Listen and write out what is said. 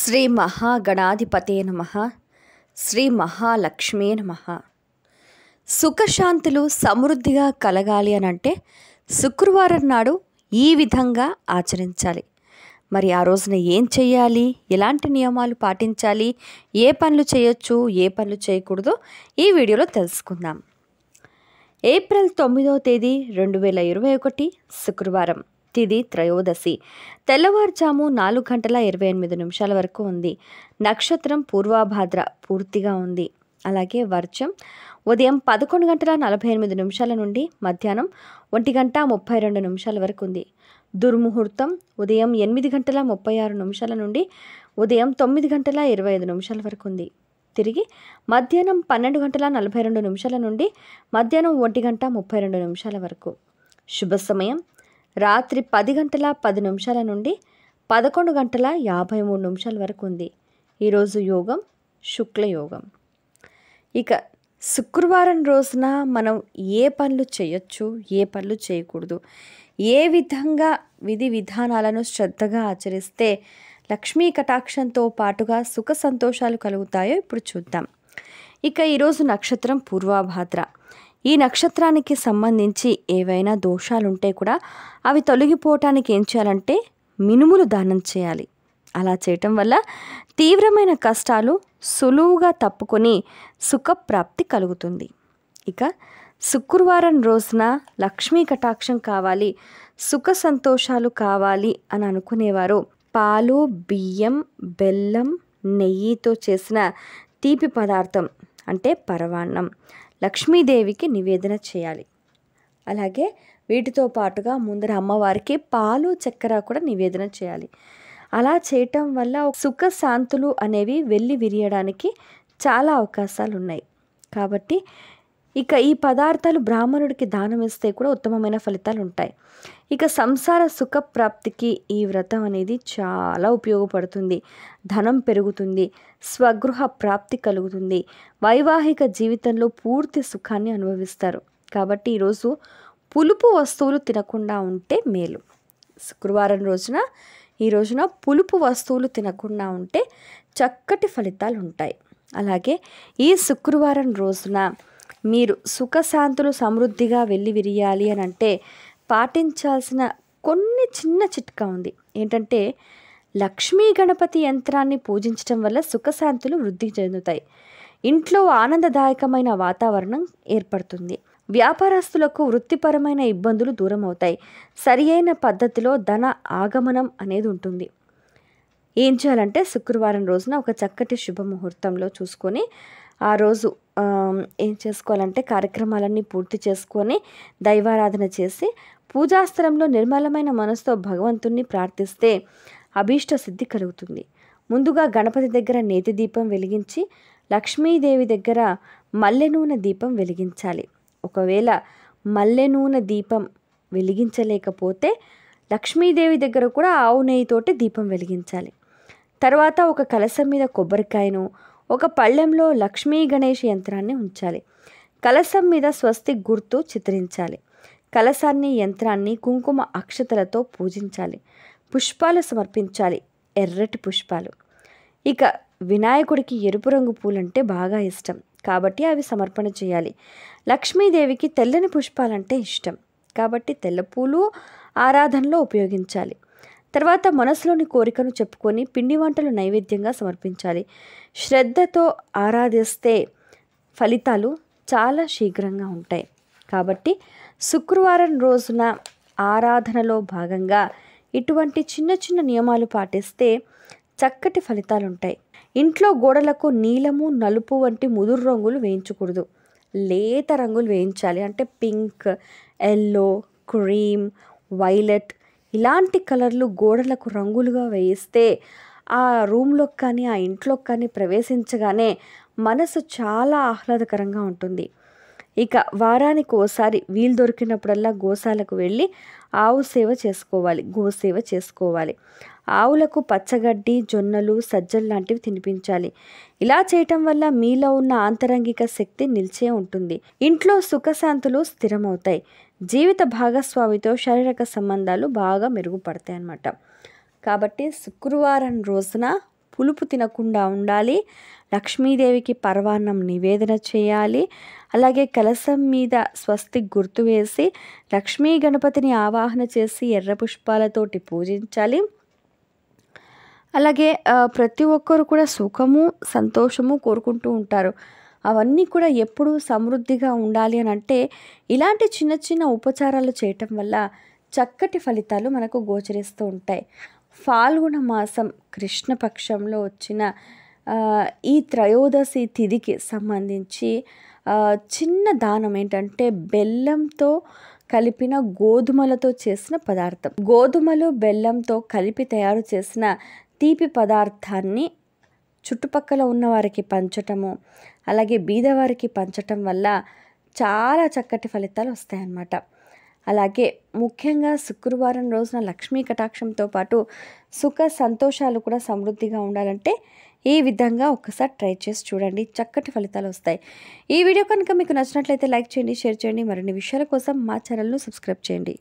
శ్రీ మహాగణాధిపతే నమ శ్రీ మహాలక్ష్మీ నమ సుఖశాంతులు సమృద్ధిగా కలగాలి అని అంటే శుక్రవారం నాడు ఈ విధంగా ఆచరించాలి మరి ఆ రోజున ఏం చేయాలి ఎలాంటి నియమాలు పాటించాలి ఏ పనులు చేయొచ్చు ఏ పనులు చేయకూడదో ఈ వీడియోలో తెలుసుకుందాం ఏప్రిల్ తొమ్మిదవ తేదీ రెండు వేల ఇరవై ఒకటి శుక్రవారం తిది త్రయోదశి తెల్లవారుజాము నాలుగు గంటల ఇరవై ఎనిమిది నిమిషాల వరకు ఉంది నక్షత్రం పూర్వాభాద్ర పూర్తిగా ఉంది అలాగే వర్జం ఉదయం పదకొండు గంటల నలభై ఎనిమిది నిమిషాల నుండి మధ్యాహ్నం ఒంటి గంట ముప్పై రెండు నిమిషాల వరకు ఉంది దుర్ముహూర్తం ఉదయం ఎనిమిది గంటల ముప్పై ఆరు నిమిషాల నుండి ఉదయం తొమ్మిది గంటల ఇరవై ఐదు నిమిషాల వరకు ఉంది తిరిగి మధ్యాహ్నం పన్నెండు గంటల నలభై రెండు నిమిషాల నుండి మధ్యాహ్నం ఒంటి గంట ముప్పై రెండు నిమిషాల వరకు శుభ సమయం రాత్రి పది గంటల పది నిమిషాల నుండి పదకొండు గంటల యాభై మూడు నిమిషాల వరకు ఉంది ఈరోజు యోగం శుక్ల యోగం ఇక శుక్రవారం రోజున మనం ఏ పనులు చేయొచ్చు ఏ పనులు చేయకూడదు ఏ విధంగా విధి విధానాలను శ్రద్ధగా ఆచరిస్తే లక్ష్మీ కటాక్షంతో పాటుగా సుఖ సంతోషాలు కలుగుతాయో ఇప్పుడు చూద్దాం ఇక ఈరోజు నక్షత్రం పూర్వాభాద్ర ఈ నక్షత్రానికి సంబంధించి ఏవైనా దోషాలుంటే కూడా అవి తొలగిపోవటానికి ఏం చేయాలంటే మినుములు దానం చేయాలి అలా చేయటం వల్ల తీవ్రమైన కష్టాలు సులువుగా తప్పుకొని సుఖప్రాప్తి కలుగుతుంది ఇక శుక్రవారం రోజున లక్ష్మీ కటాక్షం కావాలి సుఖ సంతోషాలు కావాలి అని అనుకునేవారు పాలు బియ్యం బెల్లం నెయ్యితో చేసిన తీపి పదార్థం అంటే పరవాన్నం లక్ష్మీదేవికి నివేదన చేయాలి అలాగే వీటితో పాటుగా ముందర అమ్మవారికి పాలు చక్కెర కూడా నివేదన చేయాలి అలా చేయటం వల్ల సుఖ శాంతులు అనేవి వెళ్ళి విరియడానికి చాలా అవకాశాలు ఉన్నాయి కాబట్టి ఇక ఈ పదార్థాలు బ్రాహ్మణుడికి దానమిస్తే కూడా ఉత్తమమైన ఫలితాలు ఉంటాయి ఇక సంసార సుఖ ప్రాప్తికి ఈ వ్రతం అనేది చాలా ఉపయోగపడుతుంది ధనం పెరుగుతుంది స్వగృహ ప్రాప్తి కలుగుతుంది వైవాహిక జీవితంలో పూర్తి సుఖాన్ని అనుభవిస్తారు కాబట్టి ఈరోజు పులుపు వస్తువులు తినకుండా ఉంటే మేలు శుక్రవారం రోజున ఈ రోజున పులుపు వస్తువులు తినకుండా ఉంటే చక్కటి ఫలితాలు ఉంటాయి అలాగే ఈ శుక్రవారం రోజున మీరు సుఖశాంతులు సమృద్ధిగా వెళ్ళి విరియాలి అని అంటే పాటించాల్సిన కొన్ని చిన్న చిట్కా ఉంది ఏంటంటే లక్ష్మీ గణపతి యంత్రాన్ని పూజించడం వల్ల సుఖశాంతులు వృద్ధి చెందుతాయి ఇంట్లో ఆనందదాయకమైన వాతావరణం ఏర్పడుతుంది వ్యాపారస్తులకు వృత్తిపరమైన ఇబ్బందులు దూరం అవుతాయి సరియైన పద్ధతిలో ధన ఆగమనం అనేది ఉంటుంది ఏం చేయాలంటే శుక్రవారం రోజున ఒక చక్కటి శుభముహూర్తంలో చూసుకొని ఆ రోజు ఏం చేసుకోవాలంటే కార్యక్రమాలన్నీ పూర్తి చేసుకొని దైవారాధన చేసి పూజాస్థలంలో నిర్మలమైన మనసుతో భగవంతుణ్ణి ప్రార్థిస్తే అభీష్ట సిద్ధి కలుగుతుంది ముందుగా గణపతి దగ్గర నేతి దీపం వెలిగించి లక్ష్మీదేవి దగ్గర మల్లె నూనె దీపం వెలిగించాలి ఒకవేళ మల్లె నూనె దీపం వెలిగించలేకపోతే లక్ష్మీదేవి దగ్గర కూడా ఆవు నెయ్యితోటి దీపం వెలిగించాలి తర్వాత ఒక కలసం మీద కొబ్బరికాయను ఒక పళ్ళెంలో లక్ష్మీ గణేష్ యంత్రాన్ని ఉంచాలి కలసం మీద స్వస్తి గుర్తు చిత్రించాలి కలసాన్ని యంత్రాన్ని కుంకుమ అక్షతలతో పూజించాలి పుష్పాలు సమర్పించాలి ఎర్రటి పుష్పాలు ఇక వినాయకుడికి ఎరుపు రంగు పూలంటే బాగా ఇష్టం కాబట్టి అవి సమర్పణ చేయాలి లక్ష్మీదేవికి తెల్లని పుష్పాలంటే ఇష్టం కాబట్టి తెల్ల పూలు ఆరాధనలో ఉపయోగించాలి తర్వాత మనసులోని కోరికను చెప్పుకొని పిండి వంటలు నైవేద్యంగా సమర్పించాలి శ్రద్ధతో ఆరాధిస్తే ఫలితాలు చాలా శీఘ్రంగా ఉంటాయి కాబట్టి శుక్రవారం రోజున ఆరాధనలో భాగంగా ఇటువంటి చిన్న చిన్న నియమాలు పాటిస్తే చక్కటి ఫలితాలు ఉంటాయి ఇంట్లో గోడలకు నీలము నలుపు వంటి ముదురు రంగులు వేయించకూడదు లేత రంగులు వేయించాలి అంటే పింక్ ఎల్లో క్రీమ్ వైలెట్ ఇలాంటి కలర్లు గోడలకు రంగులుగా వేయిస్తే ఆ రూమ్లోకి కానీ ఆ ఇంట్లోకి కానీ ప్రవేశించగానే మనసు చాలా ఆహ్లాదకరంగా ఉంటుంది ఇక వారానికి ఓసారి వీలు దొరికినప్పుడల్లా గోశాలకు వెళ్ళి ఆవు సేవ చేసుకోవాలి గోసేవ చేసుకోవాలి ఆవులకు పచ్చగడ్డి జొన్నలు సజ్జలు లాంటివి తినిపించాలి ఇలా చేయటం వల్ల మీలో ఉన్న ఆంతరంగిక శక్తి నిలిచే ఉంటుంది ఇంట్లో సుఖశాంతులు స్థిరమవుతాయి జీవిత భాగస్వామితో శారీరక సంబంధాలు బాగా మెరుగుపడతాయి అన్నమాట కాబట్టి శుక్రవారం రోజున పులుపు తినకుండా ఉండాలి లక్ష్మీదేవికి పర్వాన్నం నివేదన చేయాలి అలాగే కలసం మీద స్వస్తి గుర్తు వేసి లక్ష్మీ గణపతిని ఆవాహన చేసి ఎర్ర పుష్పాలతోటి పూజించాలి అలాగే ప్రతి ఒక్కరు కూడా సుఖము సంతోషము కోరుకుంటూ ఉంటారు అవన్నీ కూడా ఎప్పుడు సమృద్ధిగా ఉండాలి అని అంటే ఇలాంటి చిన్న చిన్న ఉపచారాలు చేయటం వల్ల చక్కటి ఫలితాలు మనకు గోచరిస్తూ ఉంటాయి ఫాల్గుణ మాసం కృష్ణపక్షంలో వచ్చిన ఈ త్రయోదశి తిథికి సంబంధించి చిన్న దానం ఏంటంటే బెల్లంతో కలిపిన గోధుమలతో చేసిన పదార్థం గోధుమలు బెల్లంతో కలిపి తయారు చేసిన తీపి పదార్థాన్ని చుట్టుపక్కల ఉన్నవారికి పంచటము అలాగే బీదవారికి పంచటం వల్ల చాలా చక్కటి ఫలితాలు వస్తాయన్నమాట అలాగే ముఖ్యంగా శుక్రవారం రోజున లక్ష్మీ కటాక్షంతో పాటు సుఖ సంతోషాలు కూడా సమృద్ధిగా ఉండాలంటే ఈ విధంగా ఒక్కసారి ట్రై చేసి చూడండి చక్కటి ఫలితాలు వస్తాయి ఈ వీడియో కనుక మీకు నచ్చినట్లయితే లైక్ చేయండి షేర్ చేయండి మరిన్ని విషయాల కోసం మా ఛానల్ను సబ్స్క్రైబ్ చేయండి